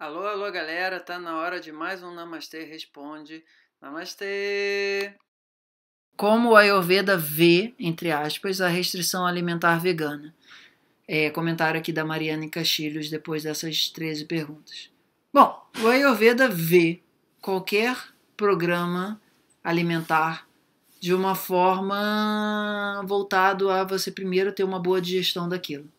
Alô, alô, galera, tá na hora de mais um Namastê Responde. Namastê! Como o Ayurveda vê, entre aspas, a restrição alimentar vegana? É, comentário aqui da Mariane Castilhos depois dessas 13 perguntas. Bom, o Ayurveda vê qualquer programa alimentar de uma forma voltado a você primeiro ter uma boa digestão daquilo.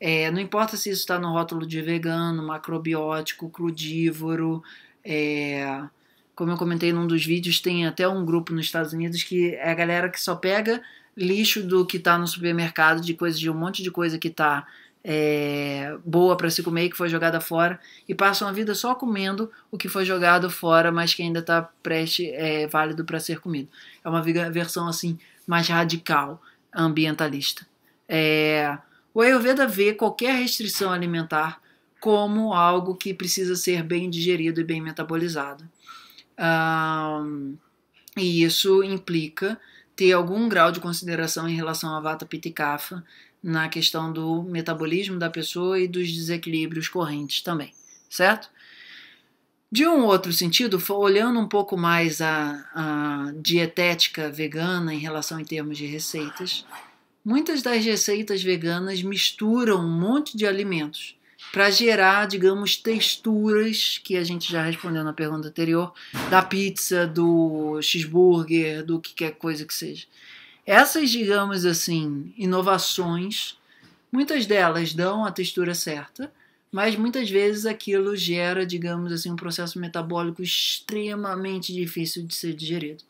É, não importa se isso está no rótulo de vegano, macrobiótico, crudívoro. É, como eu comentei num dos vídeos, tem até um grupo nos Estados Unidos que é a galera que só pega lixo do que está no supermercado, de coisas de um monte de coisa que está é, boa para se comer que foi jogada fora e passam a vida só comendo o que foi jogado fora, mas que ainda está preste é, válido para ser comido. É uma versão assim mais radical ambientalista. É, o Ayurveda vê qualquer restrição alimentar como algo que precisa ser bem digerido e bem metabolizado. Um, e isso implica ter algum grau de consideração em relação à vata pitta e kapha na questão do metabolismo da pessoa e dos desequilíbrios correntes também, certo? De um outro sentido, olhando um pouco mais a, a dietética vegana em relação em termos de receitas, Muitas das receitas veganas misturam um monte de alimentos para gerar, digamos, texturas que a gente já respondeu na pergunta anterior, da pizza, do cheeseburger, do que quer coisa que seja. Essas, digamos assim, inovações, muitas delas dão a textura certa, mas muitas vezes aquilo gera, digamos assim, um processo metabólico extremamente difícil de ser digerido.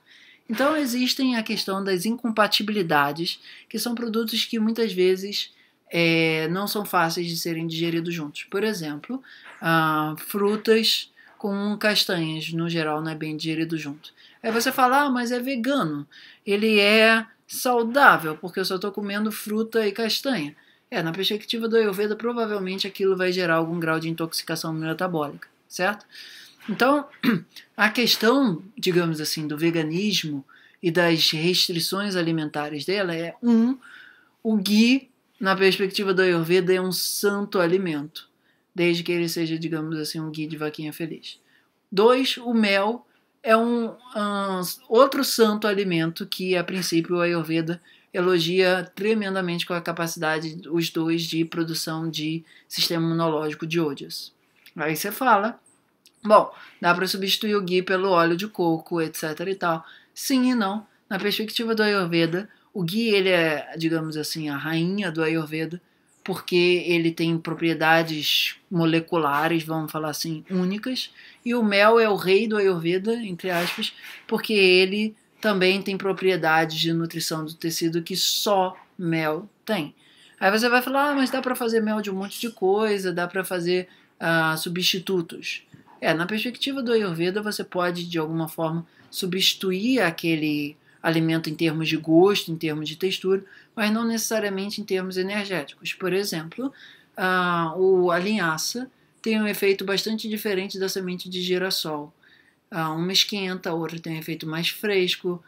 Então existem a questão das incompatibilidades, que são produtos que muitas vezes é, não são fáceis de serem digeridos juntos. Por exemplo, ah, frutas com castanhas, no geral, não é bem digerido junto. Aí é você fala, ah, mas é vegano, ele é saudável, porque eu só estou comendo fruta e castanha. É, na perspectiva do Ayurveda, provavelmente aquilo vai gerar algum grau de intoxicação metabólica, certo? Então, a questão, digamos assim, do veganismo e das restrições alimentares dela é: um, o ghee, na perspectiva do Ayurveda, é um santo alimento, desde que ele seja, digamos assim, um ghee de vaquinha feliz. Dois, o mel é um, um ah, outro santo alimento que, a princípio, o Ayurveda elogia tremendamente com a capacidade, os dois, de produção de sistema imunológico de ódios. Aí você fala Bom, dá para substituir o ghee pelo óleo de coco, etc e tal. Sim e não. Na perspectiva do Ayurveda, o ghee ele é, digamos assim, a rainha do Ayurveda, porque ele tem propriedades moleculares, vamos falar assim, únicas, e o mel é o rei do Ayurveda, entre aspas, porque ele também tem propriedades de nutrição do tecido que só mel tem. Aí você vai falar, ah, mas dá para fazer mel de um monte de coisa, dá para fazer ah, substitutos. É, na perspectiva do Ayurveda, você pode, de alguma forma, substituir aquele alimento em termos de gosto, em termos de textura, mas não necessariamente em termos energéticos. Por exemplo, a, o, a linhaça tem um efeito bastante diferente da semente de girassol. uma esquenta, a outra tem um efeito mais fresco.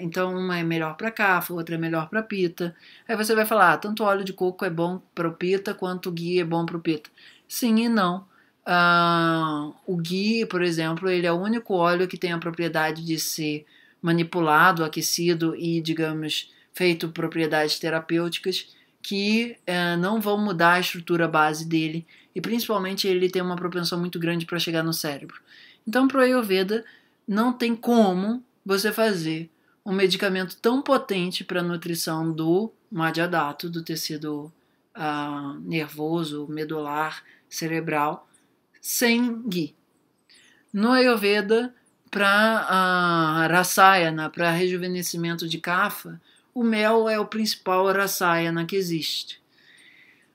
então, uma é melhor para cafa, outra é melhor para pita. Aí você vai falar: ah, tanto óleo de coco é bom para o pita quanto o ghee é bom para o pita. Sim e não. Uh, o ghee, por exemplo, ele é o único óleo que tem a propriedade de ser manipulado, aquecido e, digamos, feito propriedades terapêuticas que uh, não vão mudar a estrutura base dele e, principalmente, ele tem uma propensão muito grande para chegar no cérebro. Então, para o Ayurveda, não tem como você fazer um medicamento tão potente para a nutrição do madhyadato, do tecido uh, nervoso, medular, cerebral, sem ghee. No Ayurveda, para a ah, rasayana, para rejuvenescimento de kapha, o mel é o principal rasayana que existe.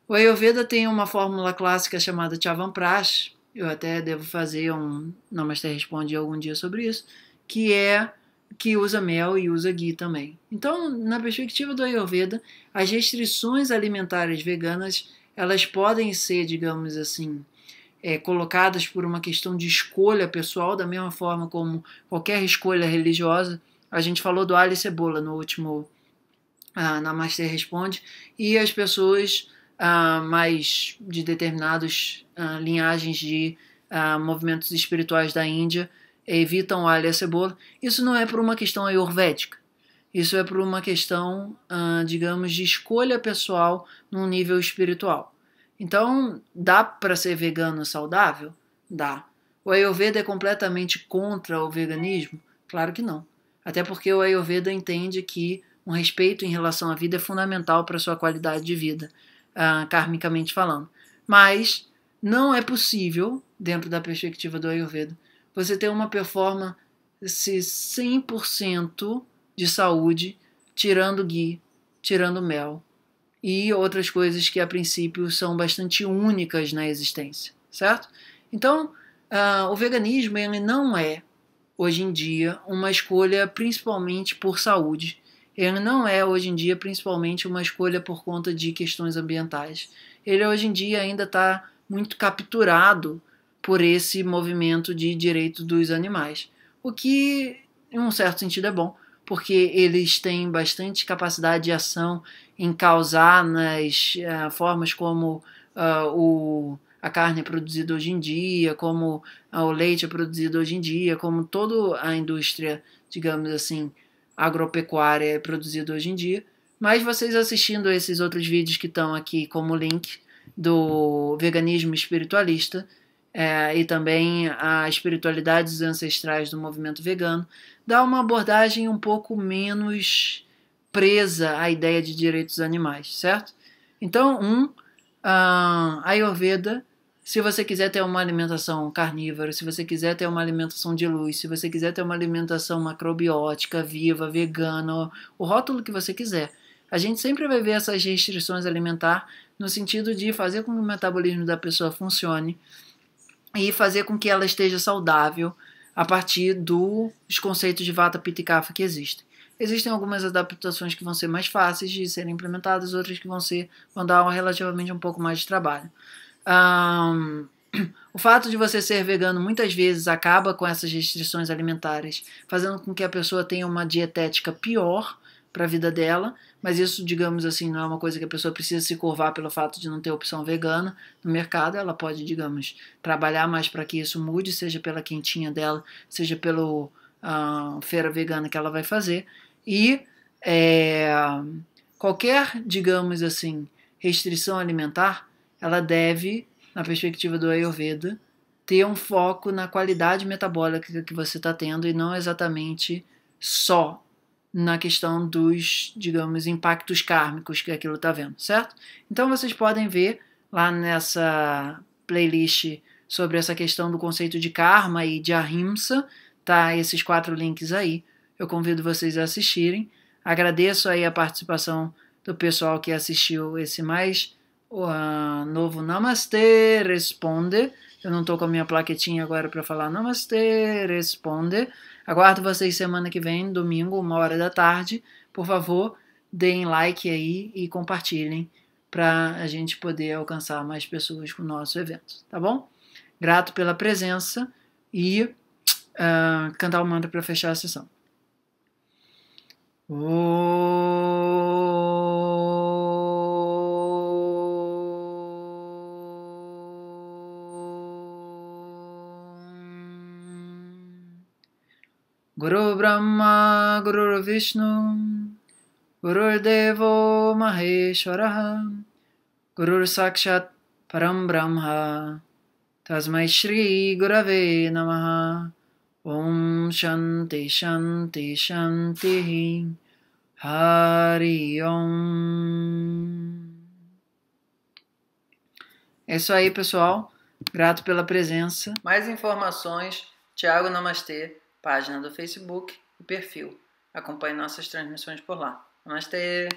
O Ayurveda tem uma fórmula clássica chamada Chavanprash, eu até devo fazer um Namaste Responde algum dia sobre isso, que é que usa mel e usa ghee também. Então, na perspectiva do Ayurveda, as restrições alimentares veganas, elas podem ser, digamos assim, é, colocadas por uma questão de escolha pessoal, da mesma forma como qualquer escolha religiosa. A gente falou do alho e cebola no último ah, na Master Responde, e as pessoas ah, mais de determinadas ah, linhagens de ah, movimentos espirituais da Índia evitam o alho e a cebola. Isso não é por uma questão ayurvédica, isso é por uma questão, ah, digamos, de escolha pessoal num nível espiritual. Então, dá para ser vegano saudável? Dá. O Ayurveda é completamente contra o veganismo? Claro que não. Até porque o Ayurveda entende que um respeito em relação à vida é fundamental para sua qualidade de vida, uh, karmicamente falando. Mas não é possível, dentro da perspectiva do Ayurveda, você ter uma performance 100% de saúde tirando ghee, tirando mel, e outras coisas que a princípio são bastante únicas na existência, certo? Então, uh, o veganismo ele não é, hoje em dia, uma escolha principalmente por saúde. Ele não é, hoje em dia, principalmente uma escolha por conta de questões ambientais. Ele, hoje em dia, ainda está muito capturado por esse movimento de direito dos animais. O que, em um certo sentido, é bom, porque eles têm bastante capacidade de ação em causar nas uh, formas como uh, o, a carne é produzida hoje em dia, como uh, o leite é produzido hoje em dia, como toda a indústria, digamos assim, agropecuária é produzida hoje em dia. Mas vocês assistindo esses outros vídeos que estão aqui como link do veganismo espiritualista, é, e também a espiritualidade dos ancestrais do movimento vegano, dá uma abordagem um pouco menos presa à ideia de direitos animais, certo? Então, um, a ah, Ayurveda, se você quiser ter uma alimentação carnívora, se você quiser ter uma alimentação de luz, se você quiser ter uma alimentação macrobiótica, viva, vegana, o rótulo que você quiser, a gente sempre vai ver essas restrições alimentar no sentido de fazer com que o metabolismo da pessoa funcione, e fazer com que ela esteja saudável a partir dos conceitos de Vata, Pitta e Kapha que existem. Existem algumas adaptações que vão ser mais fáceis de serem implementadas, outras que vão ser vão dar relativamente um pouco mais de trabalho. Um, o fato de você ser vegano muitas vezes acaba com essas restrições alimentares, fazendo com que a pessoa tenha uma dietética pior para a vida dela, mas isso, digamos assim, não é uma coisa que a pessoa precisa se curvar pelo fato de não ter opção vegana no mercado. Ela pode, digamos, trabalhar mais para que isso mude, seja pela quentinha dela, seja pela uh, feira vegana que ela vai fazer. E é, qualquer, digamos assim, restrição alimentar, ela deve, na perspectiva do Ayurveda, ter um foco na qualidade metabólica que você está tendo e não exatamente só na questão dos, digamos, impactos kármicos que aquilo está vendo, certo? Então vocês podem ver lá nessa playlist sobre essa questão do conceito de karma e de ahimsa, tá esses quatro links aí. Eu convido vocês a assistirem. Agradeço aí a participação do pessoal que assistiu esse mais uh, novo namaste Responde. Eu não estou com a minha plaquetinha agora para falar namaste Responde Aguardo vocês semana que vem, domingo, uma hora da tarde. Por favor, deem like aí e compartilhem para a gente poder alcançar mais pessoas com o nosso evento, tá bom? Grato pela presença e uh, cantar o mantra para fechar a sessão. Oh. Guru Brahma, Guru Vishnu, Guru Devo Maheshwaraha, Guru Sakshat Param Brahma, Tasmai Shri Gurave Namaha, Om Shanti Shanti Shanti Hari Om. É isso aí, pessoal. Grato pela presença. Mais informações, Thiago Namastê página do Facebook e perfil. Acompanhe nossas transmissões por lá. Namastê!